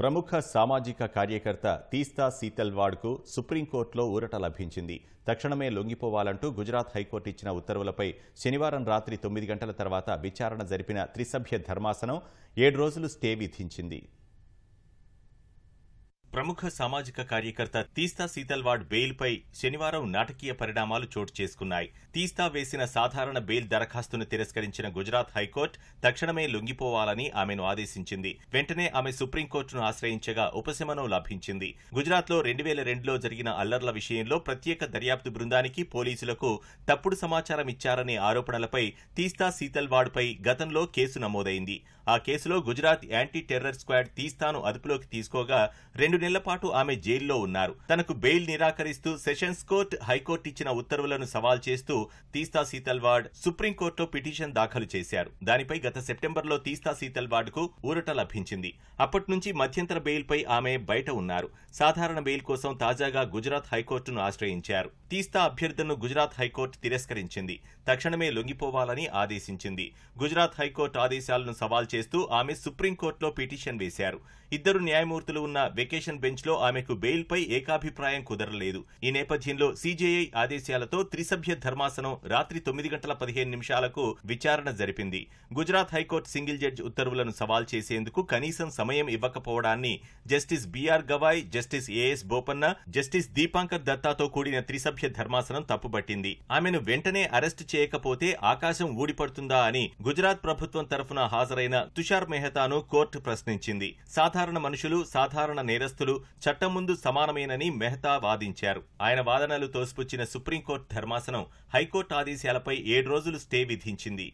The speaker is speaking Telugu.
ప్రముఖ సామాజిక కార్యకర్త తీస్తా సీతల్వాడ్కు సుప్రీంకోర్టులో ఊరట లభించింది తక్షణమే లొంగిపోవాలంటూ గుజరాత్ హైకోర్టు ఇచ్చిన ఉత్తర్వులపై శనివారం రాత్రి తొమ్మిది గంటల తర్వాత విచారణ జరిపిన త్రిసభ్య ధర్మాసనం ఏడు రోజులు స్టే విధించింది ప్రముఖ సామాజిక కార్యకర్త తీస్తా సీతల్వాడ్ బెయిల్పై శనివారం నాటకీయ పరిణామాలు చోటు చేసుకున్నాయి తీస్తా వేసిన సాధారణ బెయిల్ దరఖాస్తును తిరస్కరించిన గుజరాత్ హైకోర్టు తక్షణమే లొంగిపోవాలని ఆమెను ఆదేశించింది వెంటనే ఆమె సుప్రీంకోర్టును ఆశ్రయించగా ఉపశమనం లభించింది గుజరాత్లో రెండు వేల రెండులో జరిగిన అల్లర్ల విషయంలో ప్రత్యేక దర్యాప్తు బృందానికి పోలీసులకు తప్పుడు సమాచారం ఇచ్చారనే ఆరోపణలపై తీస్తా సీతల్వాడ్పై గతంలో కేసు నమోదైంది ఆ కేసులో గుజరాత్ యాంటీ టెర్రర్ స్క్వాడ్ తీస్తాను అదుపులోకి తీసుకోగా రెండు నెలల పాటు ఆమె జైల్లో ఉన్నారు తనకు బెయిల్ నిరాకరిస్తూ సెషన్స్ కోర్టు హైకోర్టు ఇచ్చిన ఉత్తర్వులను సవాల్ చేస్తూ తీస్తా వార్డ్ సుప్రీంకోర్టులో పిటిషన్ దాఖలు చేశారు దానిపై గత సెప్టెంబర్లో తీస్తా సీతల్వాడ్ కు ఊరట లభించింది అప్పటి నుంచి మధ్యంతర పై ఆమె బయట ఉన్నారు సాధారణ బెయిల్ కోసం తాజాగా గుజరాత్ హైకోర్టును ఆశ్రయించారు తీస్తా అభ్యర్థులను గుజరాత్ హైకోర్టు తిరస్కరించింది తక్షణమే లొంగిపోవాలని ఆదేశించింది గుజరాత్ హైకోర్టు ఆదేశాలను సవాల్ చేస్తూ ఆమె సుప్రీంకోర్టులో పిటిషన్ వేశారు ఇద్దరు న్యాయమూర్తులు ఉన్న వెకేషన్ బెంచ్లో ఆమెకు బెయిల్పై ఏకాభిప్రాయం కుదరలేదు ఈ నేపథ్యంలో సీజేఐ ఆదేశాలతో త్రిసభ్య ధర్మాసనం రాత్రి తొమ్మిది గంటల పదిహేను నిమిషాలకు విచారణ జరిపింది గుజరాత్ హైకోర్టు సింగిల్ జడ్జి ఉత్తర్వులను సవాల్ చేసేందుకు కనీసం సమయం ఇవ్వకపోవడాన్ని Justice B R Gavai Justice A S Bopanna Justice Dipankar దత్తాతో కూడిన త్రిసభ్య సభ్య ధర్మాసనం తప్పుబట్టింది ఆమెను వెంటనే అరెస్టు చేయకపోతే ఆకాశం ఊడిపడుతుందా అని గుజరాత్ ప్రభుత్వం తరఫున హాజరైన తుషార్ మెహతాను కోర్టు ప్రశ్నించింది సాధారణ మనుషులు సాధారణ నేరస్తులు చట్టం ముందు సమానమేనని మెహతా వాదించారు ఆయన వాదనలు తోసిపుచ్చిన సుప్రీంకోర్టు ధర్మాసనం హైకోర్టు ఆదేశాలపై ఏడు రోజులు స్టే విధించింది